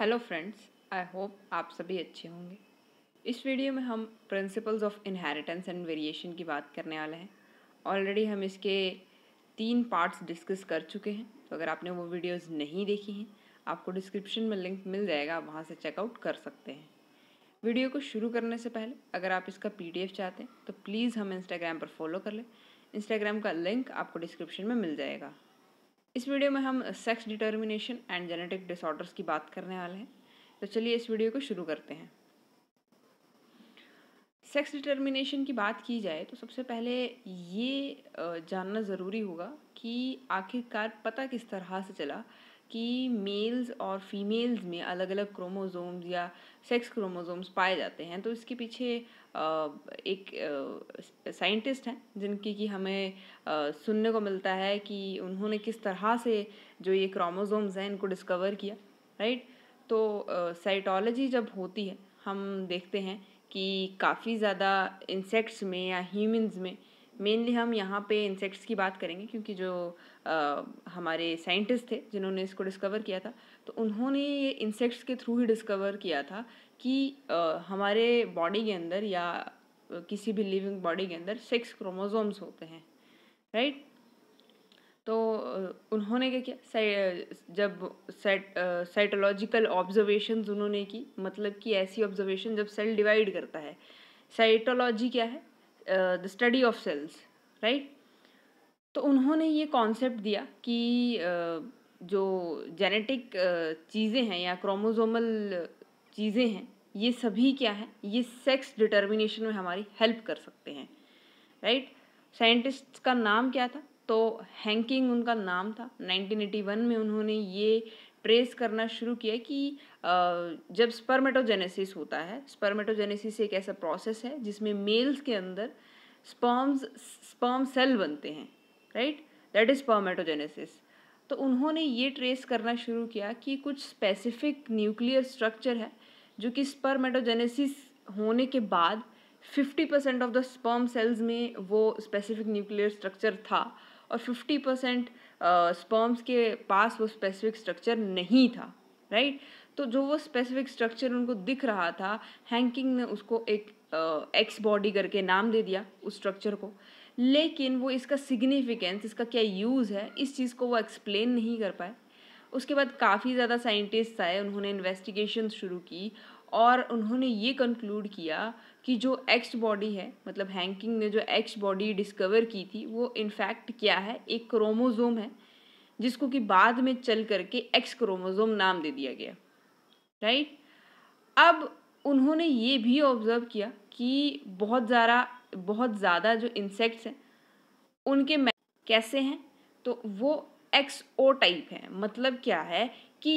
Hello friends I hope आप सभी अच्छे होंगे इस वीडियो में हम principles of inheritance and variation की बात करने वाले हैं ऑलरेडी हम इसके तीन पार्ट्स डिस्कस कर चुके हैं तो अगर आपने वो वीडियोस नहीं देखी हैं आपको डिस्क्रिप्शन में लिंक मिल जाएगा आप वहाँ से चेकआउट कर सकते हैं वीडियो को शुरू करने से पहले अगर आप इसका पी चाहते हैं तो प्लीज़ हम इंस्टाग्राम पर फॉलो कर लें इंस्टाग्राम का लिंक आपको डिस्क्रिप्शन में मिल जाएगा इस वीडियो में हम sex determination and genetic disorders की बात करने वाले हैं तो चलिए इस वीडियो को शुरू करते हैं सेक्स डिटर्मिनेशन की बात की जाए तो सबसे पहले ये जानना ज़रूरी होगा कि आखिरकार पता किस तरह से चला कि मेल्स और फीमेल्स में अलग अलग क्रोमोज़ोम्स या सेक्स क्रोमोज़ोम्स पाए जाते हैं तो इसके पीछे एक साइंटिस्ट हैं जिनकी कि हमें सुनने को मिलता है कि उन्होंने किस तरह से जो ये क्रोमोसोम्स हैं इनको डिस्कवर किया राइट तो साइटोलॉजी जब होती है हम देखते हैं कि काफ़ी ज़्यादा इंसेक्ट्स में या ह्यूमंस में मेनली हम यहाँ पे इंसेक्ट्स की बात करेंगे क्योंकि जो आ, हमारे साइंटिस्ट थे जिन्होंने इसको डिस्कवर किया था तो उन्होंने ये इंसेक्ट्स के थ्रू ही डिस्कवर किया था कि हमारे बॉडी के अंदर या किसी भी लिविंग बॉडी के अंदर सेक्स क्रोमोसोम्स होते हैं राइट तो उन्होंने क्या किया जब सेट साइटोलॉजिकल ऑब्जर्वेशंस उन्होंने की मतलब कि ऐसी ऑब्जर्वेशन जब सेल डिवाइड करता है साइटोलॉजी क्या है the study of cells right तो उन्होंने ये कॉन्सेप्ट दिया कि uh, जो जेनेटिक uh, चीज़ें हैं या क्रोमोजोमल चीज़ें हैं ये सभी क्या है ये सेक्स डिटर्मिनेशन में हमारी हेल्प कर सकते हैं राइट साइंटिस्ट का नाम क्या था तो हैंकिंग उनका नाम था 1981 में उन्होंने ये ट्रेस करना शुरू किया कि जब स्पर्मेटोजेनेसिस होता है स्पर्मेटोजेनेसिस एक ऐसा प्रोसेस है जिसमें मेल्स के अंदर स्पर्म्स स्पर्म सेल बनते हैं राइट दैट इज़ स्पर्मेटोजेनेसिस तो उन्होंने ये ट्रेस करना शुरू किया कि कुछ स्पेसिफिक न्यूक्लियर स्ट्रक्चर है जो कि स्पर्मेटोजेनेसिस होने के बाद 50 percent of the sperm cells में वो स्पेसिफिक न्यूक्लियर स्ट्रक्चर था और 50 परसेंट स्पर्म्स के पास वो स्पेसिफिक स्ट्रक्चर नहीं था राइट तो जो वो स्पेसिफिक स्ट्रक्चर उनको दिख रहा था हैंकिंग ने उसको एक एक्स uh, बॉडी करके नाम दे दिया उस स्ट्रक्चर को लेकिन वो इसका सिग्निफिकेंस इसका क्या यूज़ है इस चीज़ को वो एक्सप्लेन नहीं कर पाए उसके बाद काफ़ी ज़्यादा साइंटिस्ट आए उन्होंने इन्वेस्टिगेशन शुरू की और उन्होंने ये कंक्लूड किया कि जो एक्स बॉडी है मतलब हैंकिंग ने जो एक्स बॉडी डिस्कवर की थी वो इनफैक्ट क्या है एक क्रोमोजोम है जिसको कि बाद में चल करके एक्स क्रोमोजोम नाम दे दिया गया राइट अब उन्होंने ये भी ऑब्ज़र्व किया कि बहुत ज़्यादा बहुत ज़्यादा जो इंसेक्ट्स हैं उनके कैसे हैं तो वो एक्स ओ टाइप है मतलब क्या है कि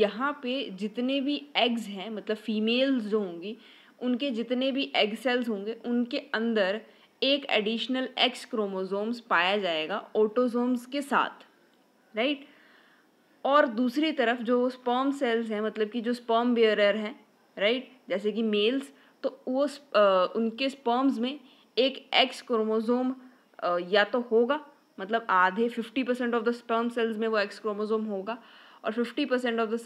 यहाँ पे जितने भी एग्स हैं मतलब फीमेल्स जो होंगी उनके जितने भी एग सेल्स होंगे उनके अंदर एक एडिशनल एक्स क्रोमोजोम्स पाया जाएगा ओटोजोम्स के साथ राइट और दूसरी तरफ जो स्पर्म सेल्स हैं मतलब कि जो स्पर्म बेयरर हैं राइट जैसे कि मेल्स तो वो उनके स्पर्म्स में एक एक्स क्रोमोजोम या तो होगा मतलब आधे fifty percent of the sperm cells में वो एक्स क्रोमोजोम होगा और fifty percent of the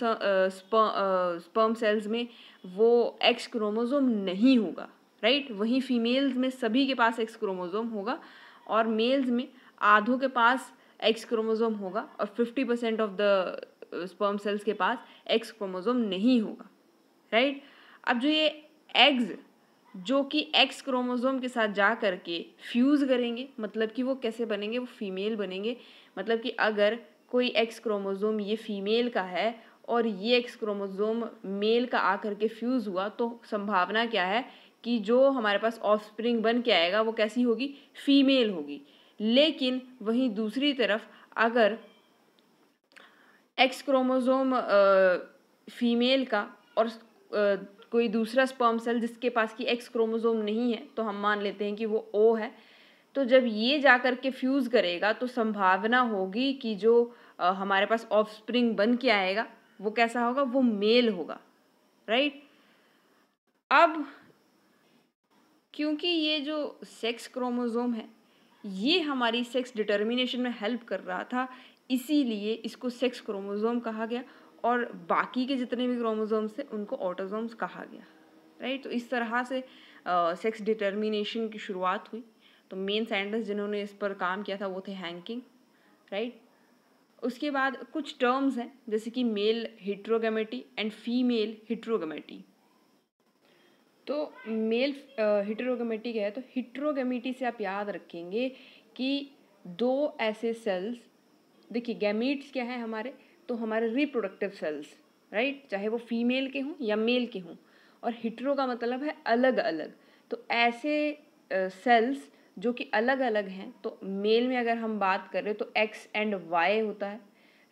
sperm cells में वो एक्स क्रोमोजोम नहीं होगा राइट right? वहीं फीमेल्स में सभी के पास एक्स क्रोमोजोम होगा और मेल्स में आधों के पास एक्स क्रोमोजोम होगा और fifty percent of the sperm cells के पास एक्स क्रोमोजोम नहीं होगा राइट right? अब जो ये एग्ज़ जो कि एक्स क्रोमोज़ोम के साथ जा करके फ्यूज़ करेंगे मतलब कि वो कैसे बनेंगे वो फीमेल बनेंगे मतलब कि अगर कोई एक्स क्रोमोज़ोम ये फीमेल का है और ये एक्स क्रोमोज़ोम मेल का आकर के फ्यूज़ हुआ तो संभावना क्या है कि जो हमारे पास ऑफस्प्रिंग बन के आएगा वो कैसी होगी फीमेल होगी लेकिन वहीं दूसरी तरफ अगर एक्स क्रोमोज़ोम फीमेल का और कोई दूसरा स्पर्म सेल जिसके पास की एक्स क्रोमोज़ोम नहीं है तो हम मान लेते हैं कि वो ओ है तो जब ये जा कर के फ्यूज़ करेगा तो संभावना होगी कि जो आ, हमारे पास ऑफ स्प्रिंग बन के आएगा वो कैसा होगा वो मेल होगा राइट अब क्योंकि ये जो सेक्स क्रोमोज़ोम है ये हमारी सेक्स डिटर्मिनेशन में हेल्प कर रहा था इसीलिए इसको सेक्स क्रोमोज़ोम कहा गया और बाकी के जितने भी क्रोमोजोम्स थे उनको ऑटोजोम्स कहा गया राइट तो इस तरह से सेक्स डिटर्मिनेशन की शुरुआत हुई तो मेन साइंटिस्ट जिन्होंने इस पर काम किया था वो थे हैंकिंग राइट उसके बाद कुछ टर्म्स हैं जैसे कि male heterogamety and female heterogamety तो मेल हिट्रोगेमेटी क्या है तो हिट्रोगेमेटी से आप याद रखेंगे कि दो ऐसे सेल्स देखिए गैमीट्स क्या है हमारे तो हमारे रिप्रोडक्टिव सेल्स राइट चाहे वो फीमेल के हों या मेल के हों और हिटरो का मतलब है अलग अलग तो ऐसे सेल्स जो कि अलग अलग हैं तो मेल में अगर हम बात करें तो एक्स एंड वाई होता है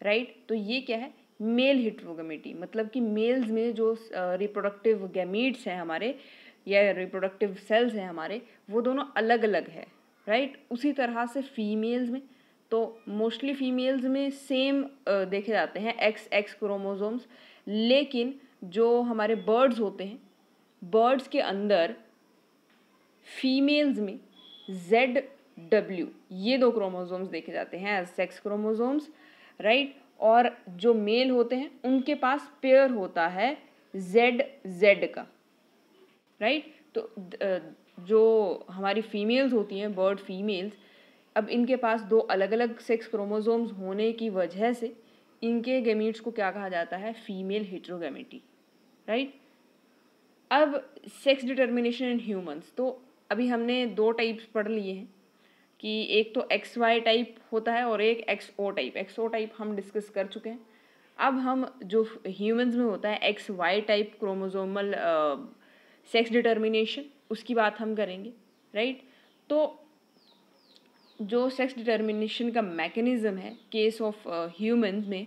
राइट तो ये क्या है मेल हिट्रोगमेटी मतलब कि मेल्स में जो रिप्रोडक्टिव गैमीट्स हैं हमारे या रिप्रोडक्टिव सेल्स हैं हमारे वो दोनों अलग अलग है राइट उसी तरह से फीमेल्स में तो मोस्टली फीमेल्स में सेम देखे जाते हैं एक्स एक्स क्रोमोजोम्स लेकिन जो हमारे बर्ड्स होते हैं बर्ड्स के अंदर फीमेल्स में जेड डब्ल्यू ये दो क्रोमोजोम्स देखे जाते हैं एज सेक्स क्रोमोजोम्स राइट और जो मेल होते हैं उनके पास पेयर होता है जेड जेड का राइट right? तो जो हमारी फीमेल्स होती हैं बर्ड फीमेल्स अब इनके पास दो अलग अलग सेक्स क्रोमोजोम्स होने की वजह से इनके गेमिट्स को क्या कहा जाता है फीमेल हेट्रोगेमिटी राइट अब सेक्स डिटर्मिनेशन इन ह्यूमंस तो अभी हमने दो टाइप्स पढ़ लिए हैं कि एक तो एक्स वाई टाइप होता है और एक X O type X O type हम डिस्कस कर चुके हैं अब हम जो ह्यूमंस में होता है X Y type chromosomal sex determination उसकी बात हम करेंगे राइट तो जो सेक्स डिटर्मिनेशन का मैकेनिज़्म है केस ऑफ ह्यूमन में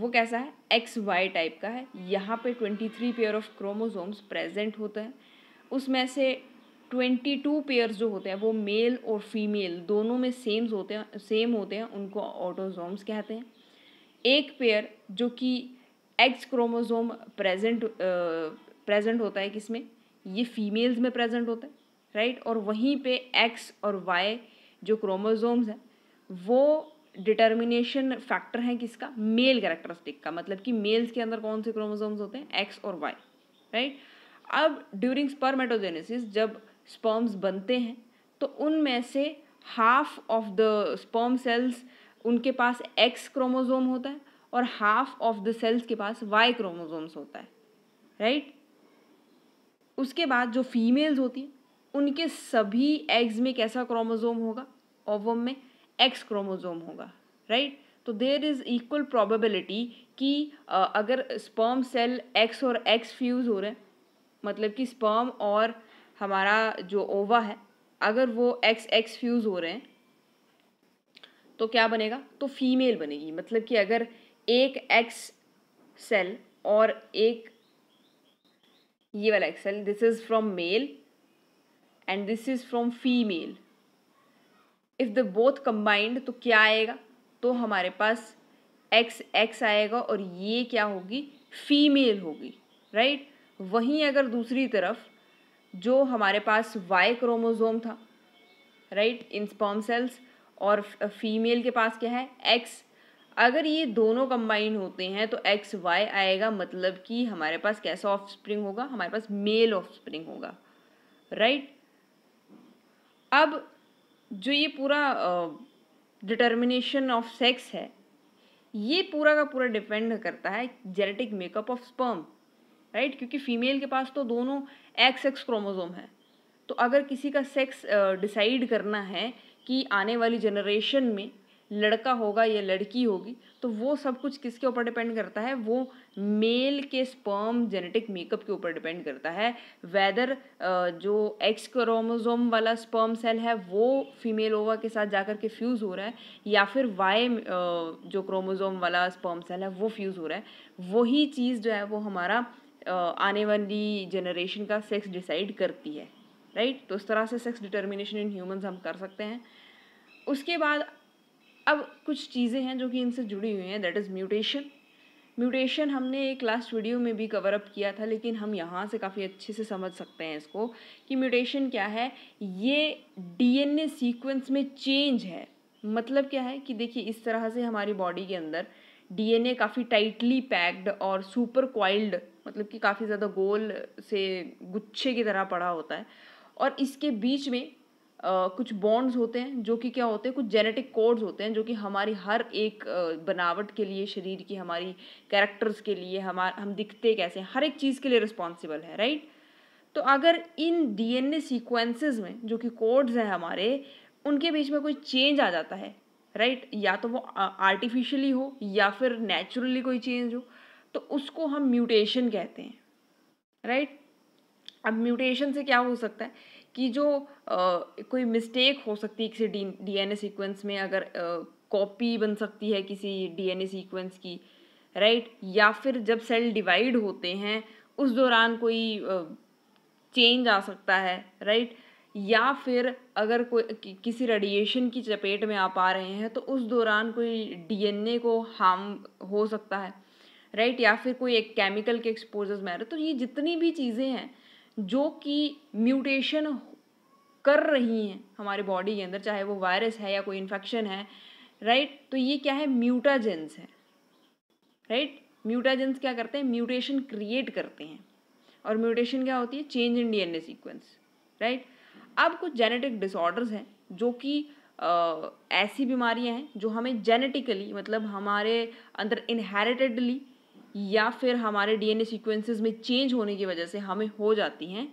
वो कैसा है एक्स वाई टाइप का है यहाँ पे twenty three pair of chromosomes present होते हैं उसमें से ट्वेंटी टू पेयर्स जो होते हैं वो मेल और फीमेल दोनों में सेम्स होते हैं सेम होते हैं उनको ऑटोजोम्स कहते हैं एक पेयर जो कि एक्स क्रोमोजोम प्रेजेंट प्रेजेंट होता है किसमें ये फीमेल्स में प्रेजेंट होता है राइट और वहीं पे एक्स और वाई जो क्रोमोजोम्स हैं वो डिटर्मिनेशन फैक्टर हैं किसका मेल कैरेक्टरिस्टिक का मतलब कि मेल्स के अंदर कौन से क्रोमोजोम्स होते हैं एक्स और वाई राइट अब ड्यूरिंग स्पर्मेटोजेनेसिस जब स्पर्म्स बनते हैं तो उनमें से half of the sperm cells उनके पास एक्स क्रोमोजोम होता है और हाफ ऑफ द सेल्स के पास वाई क्रोमोजोम्स होता है राइट right? उसके बाद जो फीमेल्स होती हैं उनके सभी एग्स में कैसा क्रोमोजोम होगा ओवम में एक्स क्रोमोजोम होगा राइट तो देर इज़ इक्वल प्रोबेबिलिटी कि अगर स्पर्म सेल एक्स और एक्स फ्यूज़ हो रहे हैं मतलब कि स्पर्म और हमारा जो ओवा है अगर वो एक्स एक्स फ्यूज़ हो रहे हैं तो क्या बनेगा तो फीमेल बनेगी मतलब कि अगर एक एक्स सेल और एक ये वाला X cell this is from male and this is from female if the both combined तो क्या आएगा तो हमारे पास एक्स एक्स आएगा और ये क्या होगी फीमेल होगी राइट वहीं अगर दूसरी तरफ जो हमारे पास वाई क्रोमोज़ोम था राइट इन स्पर्म सेल्स और फीमेल uh, के पास क्या है एक्स अगर ये दोनों कंबाइन होते हैं तो एक्स वाई आएगा मतलब कि हमारे पास कैसा ऑफ स्प्रिंग होगा हमारे पास मेल ऑफ स्प्रिंग होगा राइट अब जो ये पूरा डिटर्मिनेशन ऑफ सेक्स है ये पूरा का पूरा डिपेंड करता है genetic makeup of sperm right क्योंकि फीमेल के पास तो दोनों एक्स एक्स क्रोमोजोम है तो अगर किसी का सेक्स डिसाइड करना है कि आने वाली जनरेशन में लड़का होगा या लड़की होगी तो वो सब कुछ किसके ऊपर डिपेंड करता है वो मेल के स्पर्म जेनेटिक मेकअप के ऊपर डिपेंड करता है वेदर जो एक्स क्रोमोजोम वाला स्पर्म सेल है वो फीमेल ओवा के साथ जाकर के फ्यूज़ हो रहा है या फिर वाई जो क्रोमोजोम वाला स्पर्म सेल है वो फ्यूज़ हो रहा है वही चीज़ जो है वो हमारा आने वाली जनरेशन का सेक्स डिसाइड करती है राइट तो इस तरह से सेक्स डिटर्मिनेशन इन ह्यूमंस हम कर सकते हैं उसके बाद अब कुछ चीज़ें हैं जो कि इनसे जुड़ी हुई हैं दैट इज़ म्यूटेशन म्यूटेशन हमने एक लास्ट वीडियो में भी कवर अप किया था लेकिन हम यहाँ से काफ़ी अच्छे से समझ सकते हैं इसको कि म्यूटेशन क्या है ये डीएनए सीक्वेंस में चेंज है मतलब क्या है कि देखिए इस तरह से हमारी बॉडी के अंदर डीएनए काफ़ी टाइटली पैक्ड और सुपर क्वाइल्ड मतलब कि काफ़ी ज़्यादा गोल से गुच्छे की तरह पड़ा होता है और इसके बीच में कुछ बॉन्ड्स होते हैं जो कि क्या होते हैं कुछ जेनेटिक कोड्स होते हैं जो कि हमारी हर एक बनावट के लिए शरीर की हमारी कैरेक्टर्स के लिए हमार हम दिखते कैसे हर एक चीज़ के लिए रिस्पॉन्सिबल है राइट तो अगर इन डीएनए सीक्वेंसेस में जो कि कोड्स हैं हमारे उनके बीच में कोई चेंज आ जाता है राइट या तो वो आर्टिफिशियली हो या फिर नेचुरली कोई चेंज हो तो उसको हम म्यूटेशन कहते हैं राइट अब म्यूटेशन से क्या हो सकता है कि जो आ, कोई मिस्टेक हो सकती है किसी डी ए सीक्वेंस में अगर कॉपी बन सकती है किसी डीएनए सीक्वेंस की राइट या फिर जब सेल डिवाइड होते हैं उस दौरान कोई आ, चेंज आ सकता है राइट या फिर अगर कोई कि, किसी रेडिएशन की चपेट में आप आ रहे हैं तो उस दौरान कोई डीएनए को हार्म हो सकता है राइट या फिर कोई एक केमिकल के एक्सपोजर्स में आ रहे तो ये जितनी भी चीज़ें हैं जो कि म्यूटेशन कर रही हैं हमारे बॉडी के अंदर चाहे वो वायरस है या कोई इन्फेक्शन है राइट तो ये क्या है म्यूटाजेंस है राइट म्यूटाजेंस क्या करते हैं म्यूटेशन क्रिएट करते हैं और म्यूटेशन क्या होती है change in DNA sequence right अब कुछ जेनेटिक डिसऑर्डर्स हैं जो कि ऐसी बीमारियां हैं जो हमें जेनेटिकली मतलब हमारे अंदर इनहेरिटेडली या फिर हमारे डीएनए सीक्वेंसेस में चेंज होने की वजह से हमें हो जाती हैं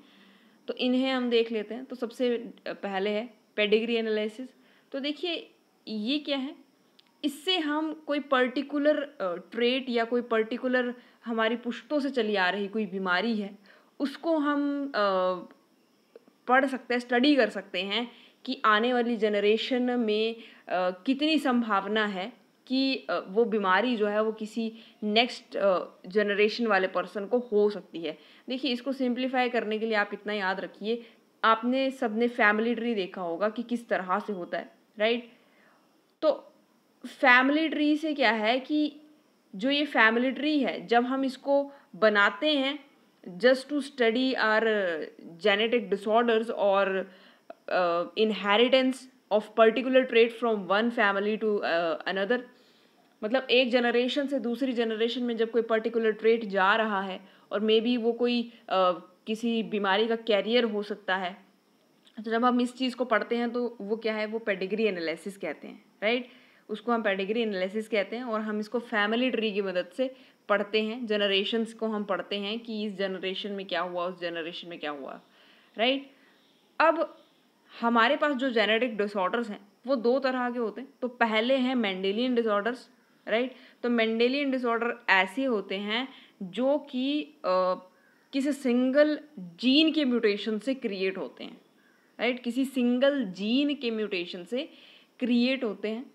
तो इन्हें हम देख लेते हैं तो सबसे पहले है पेडिग्री एनालिसिस तो देखिए ये क्या है इससे हम कोई पर्टिकुलर ट्रेट या कोई पर्टिकुलर हमारी पुश्तों से चली आ रही कोई बीमारी है उसको हम पढ़ सकते हैं स्टडी कर सकते हैं कि आने वाली जनरेशन में कितनी संभावना है कि वो बीमारी जो है वो किसी नेक्स्ट जनरेशन वाले पर्सन को हो सकती है देखिए इसको सिंप्लीफाई करने के लिए आप इतना याद रखिए आपने सबने फैमिली ट्री देखा होगा कि किस तरह से होता है राइट तो फैमिली ट्री से क्या है कि जो ये फैमिली ट्री है जब हम इसको बनाते हैं just to study are genetic disorders और inheritance of particular trait from one family to another मतलब एक जनरेशन से दूसरी जनरेशन में जब कोई पर्टिकुलर ट्रेट जा रहा है और मे बी वो कोई आ, किसी बीमारी का कैरियर हो सकता है तो जब हम इस चीज़ को पढ़ते हैं तो वो क्या है वो पेडिग्री एनालिसिस कहते हैं राइट उसको हम पेडिग्री एनालिसिस कहते हैं और हम इसको फैमिली ट्री की मदद से पढ़ते हैं जनरेशन्स को हम पढ़ते हैं कि इस जनरेशन में क्या हुआ उस जनरेशन में क्या हुआ राइट अब हमारे पास जो जेनेटिक डिसऑर्डर्स हैं वो दो तरह के होते हैं तो पहले हैं मैंडेलियन डिसऑर्डर्स राइट तो मेंडेलियन डिसऑर्डर ऐसे होते हैं जो कि किसी सिंगल जीन के म्यूटेशन से क्रिएट होते हैं राइट किसी सिंगल जीन के म्यूटेशन से क्रिएट होते हैं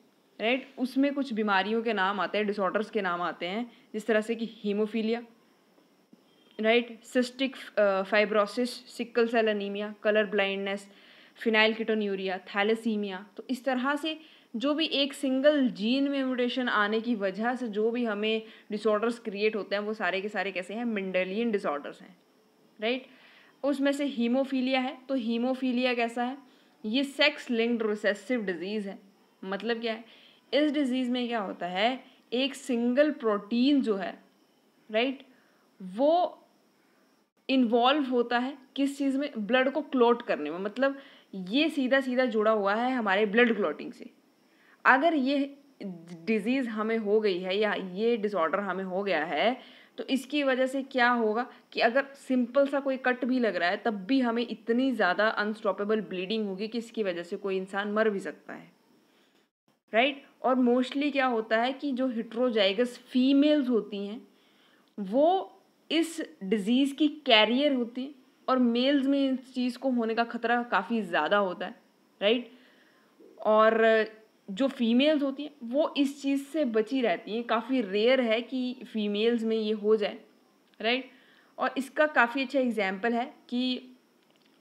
राइट उसमें कुछ बीमारियों के नाम आते हैं डिसऑर्डर्स के नाम आते हैं जिस तरह से कि haemophilia right cystic fibrosis sickle cell anaemia colour blindness phenylketonuria thalassaemia तो इस तरह से जो भी एक सिंगल जीन में म्यूटेशन आने की वजह से जो भी हमें डिसऑर्डर्स क्रिएट होते हैं वो सारे के सारे कैसे हैं मिंडलियन डिसऑर्डर्स हैं राइट उसमें से हीमोफीलिया है तो हीमोफीलिया कैसा है ये सेक्स लिंक्ड रिसेसिव डिजीज़ है मतलब क्या है इस डिजीज़ में क्या होता है एक सिंगल प्रोटीन जो है राइट वो इन्वॉल्व होता है किस चीज़ में ब्लड को क्लोट करने में मतलब ये सीधा सीधा जुड़ा हुआ है हमारे ब्लड क्लोटिंग से अगर ये डिज़ीज़ हमें हो गई है या ये डिसऑर्डर हमें हो गया है तो इसकी वजह से क्या होगा कि अगर सिंपल सा कोई कट भी लग रहा है तब भी हमें इतनी ज़्यादा अनस्टॉपेबल ब्लीडिंग होगी कि इसकी वजह से कोई इंसान मर भी सकता है राइट right? और मोस्टली क्या होता है कि जो हिट्रोजाइगस फीमेल्स होती हैं वो इस डिज़ीज़ की कैरियर होती है और मेल्स में इस चीज़ को होने का खतरा काफ़ी ज़्यादा होता है राइट right? और जो फीमेल्स होती हैं वो इस चीज़ से बची रहती हैं काफ़ी रेयर है कि फीमेल्स में ये हो जाए राइट और इसका काफ़ी अच्छा एग्जाम्पल है कि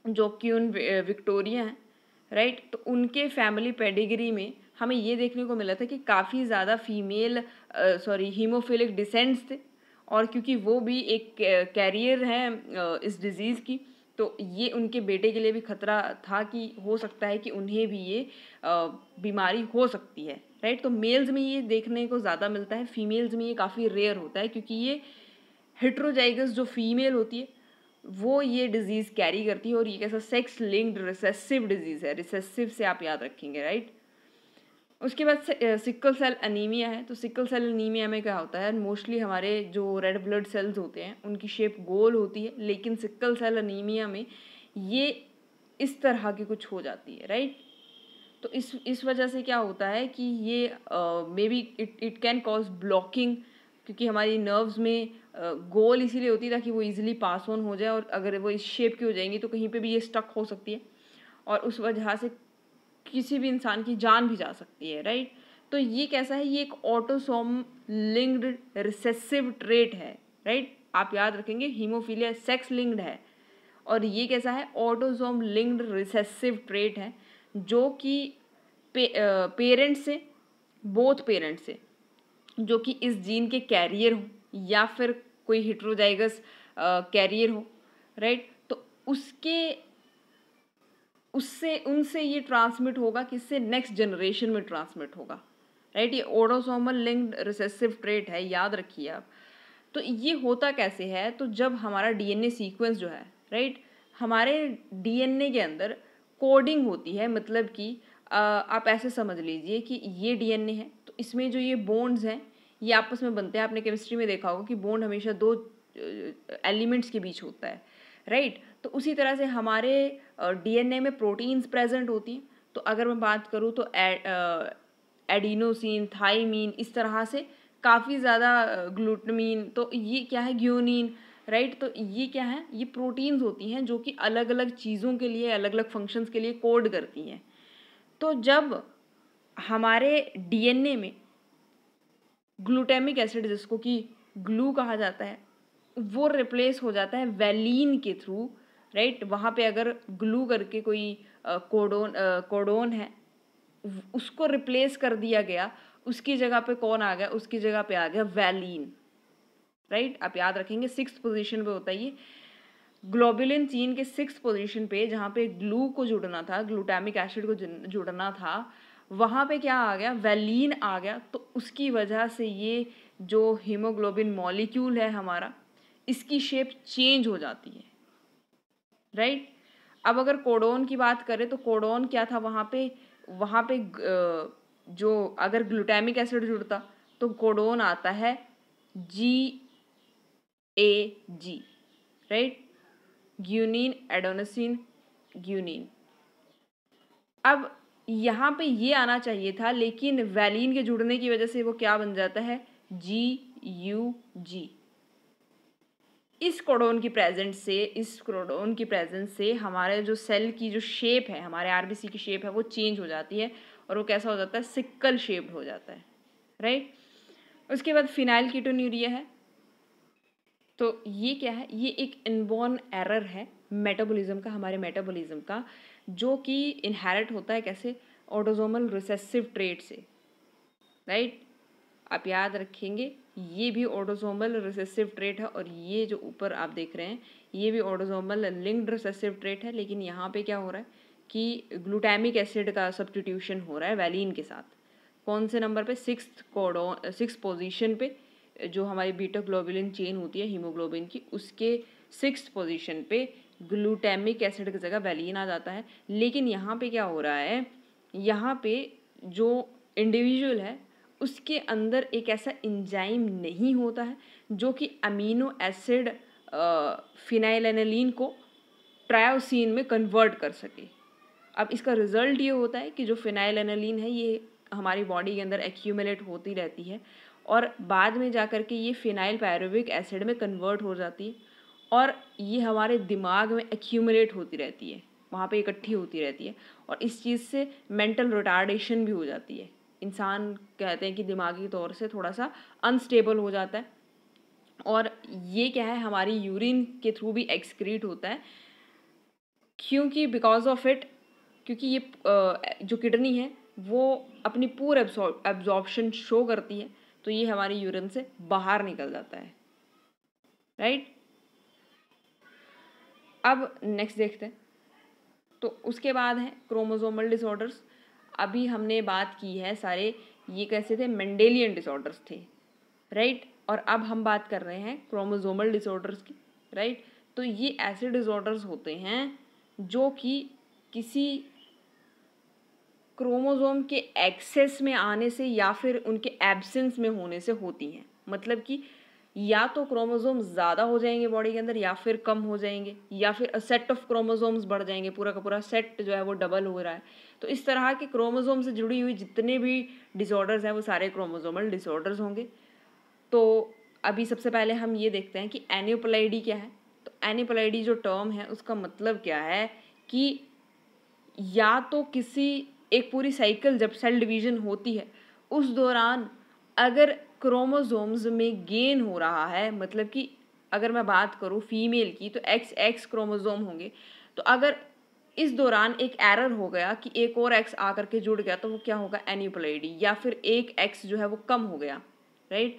जो क्यून विक्टोरिया हैं राइट तो उनके फैमिली पेडिग्री में हमें ये देखने को मिला था कि काफ़ी ज़्यादा फीमेल सॉरी हीमोफिलिक डिसेंट्स थे और क्योंकि वो भी एक कैरियर हैं इस डिज़ीज़ की तो ये उनके बेटे के लिए भी खतरा था कि हो सकता है कि उन्हें भी ये बीमारी हो सकती है राइट तो मेल्स में ये देखने को ज़्यादा मिलता है फीमेल्स में ये काफ़ी रेयर होता है क्योंकि ये हिट्रोजाइगस जो फीमेल होती है वो ये डिज़ीज़ कैरी करती है और ये कैसा सेक्स लिंक्ड रिसेसिव डिजीज़ है रिसेसिव से आप याद रखेंगे राइट उसके बाद सिकल सेल अनीमिया है तो सिकल सेल अनीमिया में क्या होता है मोस्टली हमारे जो रेड ब्लड सेल्स होते हैं उनकी शेप गोल होती है लेकिन सिकल सेल अनीमिया में ये इस तरह की कुछ हो जाती है राइट तो इस इस वजह से क्या होता है कि ये maybe it it can cause blocking क्योंकि हमारी नर्व्स में गोल uh, इसीलिए होती है ताकि वो इजीली पास ऑन हो जाए और अगर वो इस शेप की हो जाएंगी तो कहीं पे भी ये स्टक हो सकती है और उस वजह से किसी भी इंसान की जान भी जा सकती है राइट तो ये कैसा है ये एक ऑटोसोम लिंक्ड रिसेसिव ट्रेट है राइट आप याद रखेंगे हीमोफीलिया सेक्स लिंक्ड है और ये कैसा है ऑटोसोम लिंक्ड रिसेसिव ट्रेट है जो कि पे, पेरेंट्स से बोथ पेरेंट्स से जो कि इस जीन के कैरियर हो या फिर कोई हिट्रोजाइगस कैरियर हो राइट तो उसके उससे उनसे ये ट्रांसमिट होगा किससे नेक्स्ट जनरेशन में ट्रांसमिट होगा राइट ये ओडोसोमल लिंक्ड रिसेसिव ट्रेट है याद रखिए आप तो ये होता कैसे है तो जब हमारा डीएनए सीक्वेंस जो है राइट हमारे डीएनए के अंदर कोडिंग होती है मतलब कि आप ऐसे समझ लीजिए कि ये डीएनए है तो इसमें जो ये बोन्ड्स हैं ये आपस में बनते हैं आपने केमिस्ट्री में देखा होगा कि बोन्ड हमेशा दो एलिमेंट्स के बीच होता है राइट right? तो उसी तरह से हमारे डीएनए में प्रोटीन्स प्रेजेंट होती हैं तो अगर मैं बात करूँ तो एडिनोसिन थाइमीन इस तरह से काफ़ी ज़्यादा ग्लूटमीन तो ये क्या है ग्यूनिन राइट तो ये क्या है ये प्रोटीन्स होती हैं जो कि अलग अलग चीज़ों के लिए अलग अलग फंक्शंस के लिए कोड करती हैं तो जब हमारे डीएनए में ग्लूटेमिक एसिड जिसको कि ग्लू कहा जाता है वो रिप्लेस हो जाता है वैलिन के थ्रू राइट वहाँ पे अगर ग्लू करके कोई कोडोन कोडोन है उसको रिप्लेस कर दिया गया उसकी जगह पे कौन आ गया उसकी जगह पे आ गया वैलिन राइट आप याद रखेंगे सिक्स पोजीशन पे होता है ये ग्लोबुलिन चीन के सिक्स पोजीशन पे जहाँ पे ग्लू को जुड़ना था ग्लूटामिक एसिड को जुड़ना था वहाँ पे क्या आ गया वैलिन आ गया तो उसकी वजह से ये जो हीमोग्लोबिन मॉलिक्यूल है हमारा इसकी शेप चेंज हो जाती है राइट अब अगर कोडोन की बात करें तो कोडोन क्या था वहाँ पे वहाँ पे जो अगर ग्लूटामिक एसिड जुड़ता तो कोडोन आता है G A G right guanine adenosine guanine अब यहाँ पे ये आना चाहिए था लेकिन वैलिन के जुड़ने की वजह से वो क्या बन जाता है जी यू जी इस कोडोन की प्रेजेंट से इस क्रोडोन की प्रेजेंस से हमारे जो सेल की जो शेप है हमारे आरबीसी की शेप है वो चेंज हो जाती है और वो कैसा हो जाता है सिक्कल शेप्ड हो जाता है राइट उसके बाद फिनाइल यूरिया है तो ये क्या है ये एक इनबॉर्न एरर है मेटाबॉलिज्म का हमारे मेटाबॉलिज्म का जो कि इनहेरिट होता है कैसे ऑटोजोमल रिसेसिव ट्रेड से राइट आप याद रखेंगे ये भी ऑटोसोमल रिसेसिव ट्रेट है और ये जो ऊपर आप देख रहे हैं ये भी ऑटोसोमल लिंक्ड रिसेसिव ट्रेट है लेकिन यहाँ पे क्या हो रहा है कि ग्लूटामिक एसिड का सब्सटीट्यूशन हो रहा है वैलिन के साथ कौन से नंबर पे सिक्स कोडो सिक्स पोजीशन पे जो हमारी बीटा ग्लोबुलिन चेन होती है हीमोग्लोबिन की उसके सिक्स पोजिशन पे ग्लूटैमिक एसिड की जगह वैलिन आ जाता है लेकिन यहाँ पर क्या हो रहा है यहाँ पर जो इंडिविजुअल है उसके अंदर एक ऐसा इंजाइम नहीं होता है जो कि अमीनो एसिड फिनाइलिन को ट्रायोसिन में कन्वर्ट कर सके अब इसका रिज़ल्ट ये होता है कि जो फिनाइलिन है ये हमारी बॉडी के अंदर एक्यूमुलेट होती रहती है और बाद में जा कर के ये फिनाइल पैरोविक एसिड में कन्वर्ट हो जाती है और ये हमारे दिमाग में एक्यूमुलेट होती रहती है वहाँ पे इकट्ठी होती रहती है और इस चीज़ से मेंटल रोटार्डेशन भी हो जाती है इंसान कहते हैं कि दिमागी तौर से थोड़ा सा अनस्टेबल हो जाता है और ये क्या है हमारी यूरिन के थ्रू भी एक्सक्रीट होता है क्योंकि बिकॉज ऑफ इट क्योंकि ये जो किडनी है वो अपनी पूर एब्जॉर्बशन शो करती है तो ये हमारी यूरिन से बाहर निकल जाता है राइट अब नेक्स्ट देखते हैं तो उसके बाद है क्रोमोजोमल डिसऑर्डर्स अभी हमने बात की है सारे ये कैसे थे मेंडेलियन डिसऑर्डर्स थे राइट और अब हम बात कर रहे हैं क्रोमोजोमल डिसऑर्डर्स की राइट तो ये ऐसे डिसऑर्डर्स होते हैं जो कि किसी क्रोमोज़ोम के एक्सेस में आने से या फिर उनके एब्सेंस में होने से होती हैं मतलब कि या तो क्रोमोजोम ज़्यादा हो जाएंगे बॉडी के अंदर या फिर कम हो जाएंगे या फिर सेट ऑफ क्रोमोजोम्स बढ़ जाएंगे पूरा का पूरा सेट जो है वो डबल हो रहा है तो इस तरह के क्रोमोजोम से जुड़ी हुई जितने भी डिसऑर्डर्स हैं वो सारे क्रोमोजोमल डिसऑर्डर्स होंगे तो अभी सबसे पहले हम ये देखते हैं कि एनियोपलाइडी क्या है तो एनियोपलाइडी जो टर्म है उसका मतलब क्या है कि या तो किसी एक पूरी साइकिल जब सेल डिवीजन होती है उस दौरान अगर क्रोमोसोम्स में गेन हो रहा है मतलब कि अगर मैं बात करूँ फीमेल की तो एक्स एक्स क्रोमोसोम होंगे तो अगर इस दौरान एक एरर हो गया कि एक और एक्स आकर के जुड़ गया तो वो क्या होगा एन्यूप्लॉइडी या फिर एक एक्स जो है वो कम हो गया राइट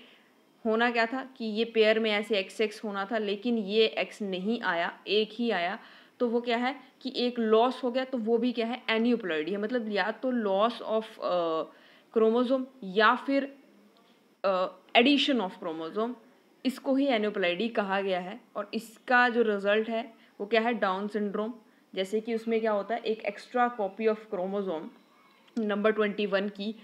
होना क्या था कि ये पेयर में ऐसे एक्स एक्स होना था लेकिन ये एक्स नहीं आया एक ही आया तो वो क्या है कि एक लॉस हो गया तो वो भी क्या है एन्यूप्लॉइडी है मतलब या तो लॉस ऑफ क्रोमोजोम या फिर एडिशन ऑफ क्रोमोज़ोम इसको ही एनोप्लाइडी कहा गया है और इसका जो रिज़ल्ट है वो क्या है डाउन सिंड्रोम जैसे कि उसमें क्या होता है एक extra copy of chromosome number twenty one की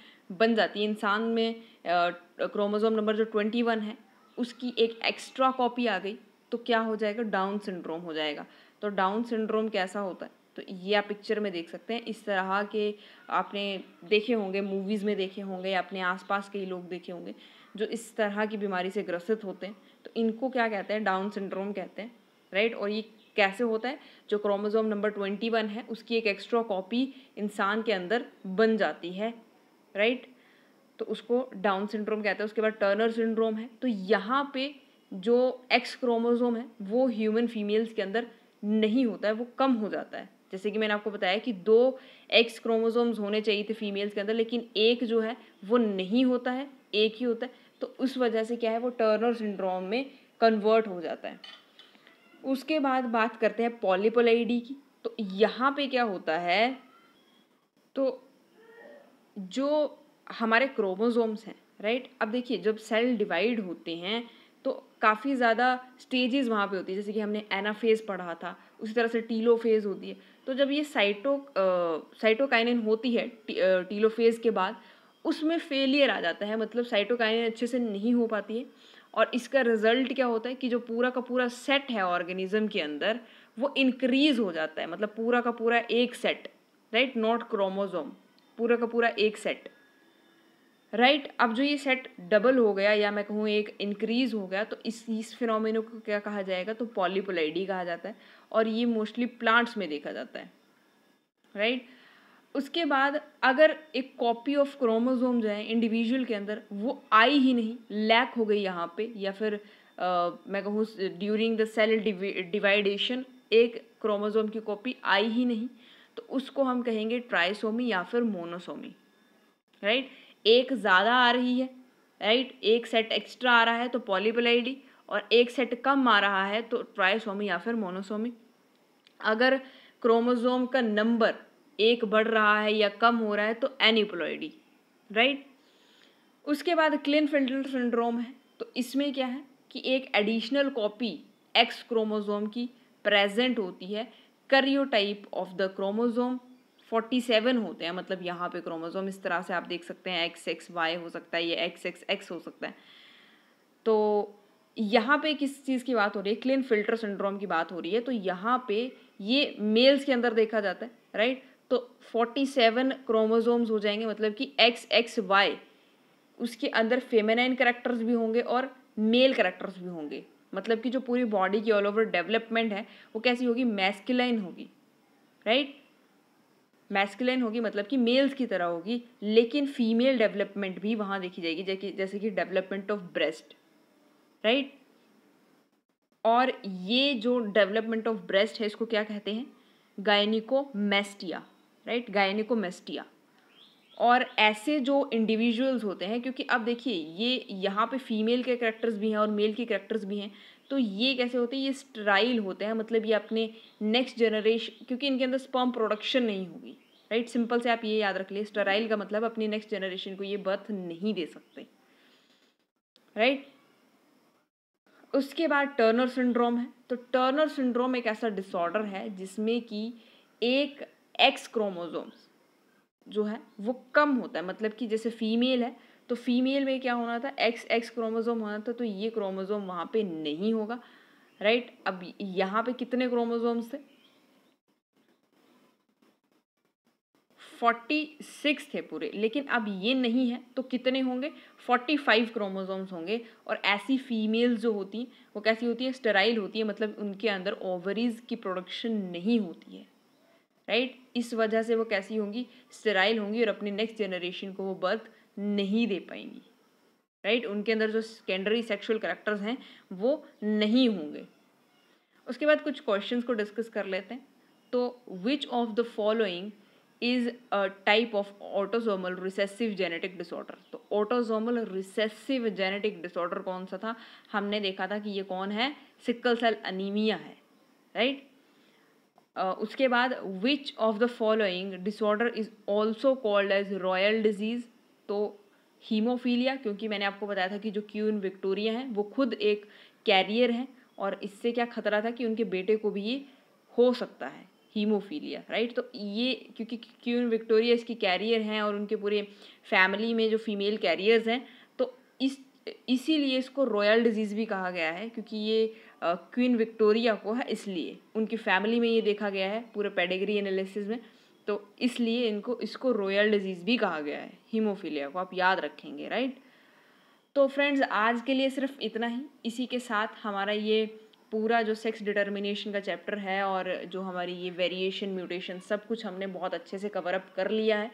बन जाती है इंसान में क्रोमोज़ोम नंबर जो ट्वेंटी वन है उसकी एक एक्स्ट्रा कॉपी आ गई तो क्या हो जाएगा डाउन सिंड्रोम हो जाएगा तो डाउन सिंड्रोम कैसा होता है तो ये आप पिक्चर में देख सकते हैं इस तरह के आपने देखे होंगे मूवीज़ में देखे होंगे या अपने आसपास के ही लोग देखे होंगे जो इस तरह की बीमारी से ग्रसित होते हैं तो इनको क्या कहते हैं डाउन सिंड्रोम कहते हैं राइट और ये कैसे होता है जो क्रोमोजोम नंबर ट्वेंटी वन है उसकी एक एक्स्ट्रा कॉपी इंसान के अंदर बन जाती है राइट तो उसको डाउन सिंड्रोम कहते हैं उसके बाद टर्नर सिंड्रोम है तो यहाँ पे जो एक्स क्रोमोजोम है वो ह्यूमन फीमेल्स के अंदर नहीं होता है वो कम हो जाता है जैसे कि मैंने आपको बताया कि दो एक्स क्रोमोसोम्स होने चाहिए थे फीमेल्स के अंदर लेकिन एक जो है वो नहीं होता है एक ही होता है तो उस वजह से क्या है वो टर्नर सिंड्रोम में कन्वर्ट हो जाता है उसके बाद बात करते हैं पॉलीपोलाइडी की तो यहाँ पे क्या होता है तो जो हमारे क्रोमोसोम्स हैं राइट अब देखिए जब सेल डिवाइड होते हैं तो काफ़ी ज़्यादा स्टेजेस वहाँ पे होती है जैसे कि हमने एनाफेज पढ़ा था उसी तरह से टीलो फेज होती है तो जब ये साइटो साइटोकाइनिन होती है टीलोफेज के बाद उसमें फेलियर आ जाता है मतलब साइटोकाइनिन अच्छे से नहीं हो पाती है और इसका रिजल्ट क्या होता है कि जो पूरा का पूरा सेट है ऑर्गेनिज्म के अंदर वो इंक्रीज हो जाता है मतलब पूरा का पूरा एक सेट राइट नॉट क्रोमोजोम पूरा का पूरा एक सेट राइट right? अब जो ये सेट डबल हो गया या मैं कहूँ एक इंक्रीज हो गया तो इस इस फिनोमिनो को क्या कहा जाएगा तो पॉलीपोलाइडी कहा जाता है और ये मोस्टली प्लांट्स में देखा जाता है राइट right? उसके बाद अगर एक कॉपी ऑफ क्रोमोजोम जो है इंडिविजुअल के अंदर वो आई ही नहीं लैक हो गई यहाँ पे या फिर आ, मैं कहूँ ड्यूरिंग द सेल डिवाइडेशन एक क्रोमोजोम की कॉपी आई ही नहीं तो उसको हम कहेंगे ट्राइसोमी या फिर मोनोसोमी राइट right? एक ज़्यादा आ रही है राइट एक सेट एक्स्ट्रा आ रहा है तो पॉलीप्लाइडी और एक सेट कम आ रहा है तो ट्राइसोमी या फिर मोनोसोमी अगर क्रोमोजोम का नंबर एक बढ़ रहा है या कम हो रहा है तो एनिप्लॉयडी राइट उसके बाद क्लिन फिल्टर सिंड्रोम है तो इसमें क्या है कि एक एडिशनल कॉपी एक्स क्रोमोजोम की प्रेजेंट होती है karyotype of the chromosome forty seven होते हैं मतलब यहाँ पे क्रोमोज़ोम इस तरह से आप देख सकते हैं एक्स एक्स वाई हो सकता है ये एक्स एक्स एक्स हो सकता है तो यहाँ पे किस चीज़ की बात हो रही है क्लीन फिल्टर सिंड्रोम की बात हो रही है तो यहाँ पे ये मेल्स के अंदर देखा जाता है राइट तो फोर्टी सेवन क्रोमोजोम्स हो जाएंगे मतलब कि एक्स एक्स वाई उसके अंदर फेमेनाइन करेक्टर्स भी होंगे और मेल करेक्टर्स भी होंगे मतलब कि जो पूरी बॉडी की ऑल ओवर डेवलपमेंट है वो कैसी होगी मैस्किलाइन होगी राइट मैस्कुलिन होगी मतलब कि मेल्स की तरह होगी लेकिन फीमेल डेवलपमेंट भी वहाँ देखी जाएगी जैसे कि डेवलपमेंट ऑफ ब्रेस्ट राइट और ये जो डेवलपमेंट ऑफ ब्रेस्ट है इसको क्या कहते हैं गायनिकोमेस्टिया राइट गायनिकोमेस्टिया और ऐसे जो इंडिविजुअल्स होते हैं क्योंकि अब देखिए ये यहाँ पे फीमेल के करेक्टर्स भी हैं और मेल के करेक्टर्स भी हैं तो ये कैसे होते हैं ये स्ट्राइल होते हैं मतलब ये अपने नेक्स्ट जनरेशन क्योंकि इनके अंदर स्पॉम प्रोडक्शन नहीं होगी राइट सिंपल से आप ये याद रख लिए स्टराइल का मतलब अपनी नेक्स्ट जनरेशन को ये बर्थ नहीं दे सकते राइट right? उसके बाद टर्नर सिंड्रोम है तो टर्नर सिंड्रोम एक ऐसा डिसऑर्डर है जिसमें कि एक एक्स क्रोमोजोम्स जो है वो कम होता है मतलब कि जैसे फीमेल है तो फीमेल में क्या होना था एक्स एक्स क्रोमोज़ोम होना था तो ये क्रोमोज़ोम वहाँ पे नहीं होगा राइट अब यहाँ पे कितने क्रोमोज़ोम्स थे फोर्टी सिक्स थे पूरे लेकिन अब ये नहीं है तो कितने होंगे फोर्टी फाइव क्रोमोजोम्स होंगे और ऐसी फीमेल जो होती हैं वो कैसी होती है स्टेराइल होती है मतलब उनके अंदर ओवरीज की प्रोडक्शन नहीं होती है राइट इस वजह से वो कैसी होंगी स्टेराइल होंगी और अपने नेक्स्ट जनरेशन को वो बर्थ नहीं दे पाएंगी राइट right? उनके अंदर जो सेकेंडरी सेक्सुअल करेक्टर्स हैं वो नहीं होंगे उसके बाद कुछ क्वेश्चंस को डिस्कस कर लेते हैं तो which of the following is a type of autosomal recessive genetic disorder तो ऑटोजोमल रिसेसिव जेनेटिक डिसऑर्डर कौन सा था हमने देखा था कि ये कौन है सिक्कल सेल अनिमिया है राइट right? uh, उसके बाद which of the following disorder is also called as royal disease तो हीमोफीलिया क्योंकि मैंने आपको बताया था कि जो क्यून विक्टोरिया हैं वो खुद एक कैरियर हैं और इससे क्या खतरा था कि उनके बेटे को भी ये हो सकता है हीमोफीलिया राइट तो ये क्योंकि क्यून विक्टोरिया इसकी कैरियर हैं और उनके पूरे फैमिली में जो फीमेल कैरियर्स हैं तो इस इसीलिए इसको रॉयल डिजीज़ भी कहा गया है क्योंकि ये क्वीन विक्टोरिया को है इसलिए उनकी फैमिली में ये देखा गया है पूरे पेडिग्री एनालिसिस में तो इसलिए इनको इसको रोयल डिजीज़ भी कहा गया है हीमोफीलिया को आप याद रखेंगे राइट तो फ्रेंड्स आज के लिए सिर्फ इतना ही इसी के साथ हमारा ये पूरा जो सेक्स डिटर्मिनेशन का चैप्टर है और जो हमारी ये वेरिएशन म्यूटेशन सब कुछ हमने बहुत अच्छे से कवर अप कर लिया है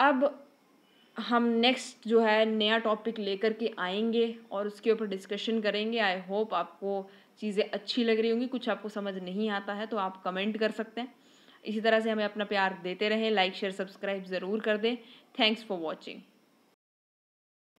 अब हम नेक्स्ट जो है नया टॉपिक लेकर के आएंगे और उसके ऊपर डिस्कशन करेंगे आई होप आपको चीज़ें अच्छी लग रही होंगी कुछ आपको समझ नहीं आता है तो आप कमेंट कर सकते हैं इसी तरह से हमें अपना प्यार देते रहें लाइक शेयर सब्सक्राइब ज़रूर कर दें थैंक्स फॉर वॉचिंग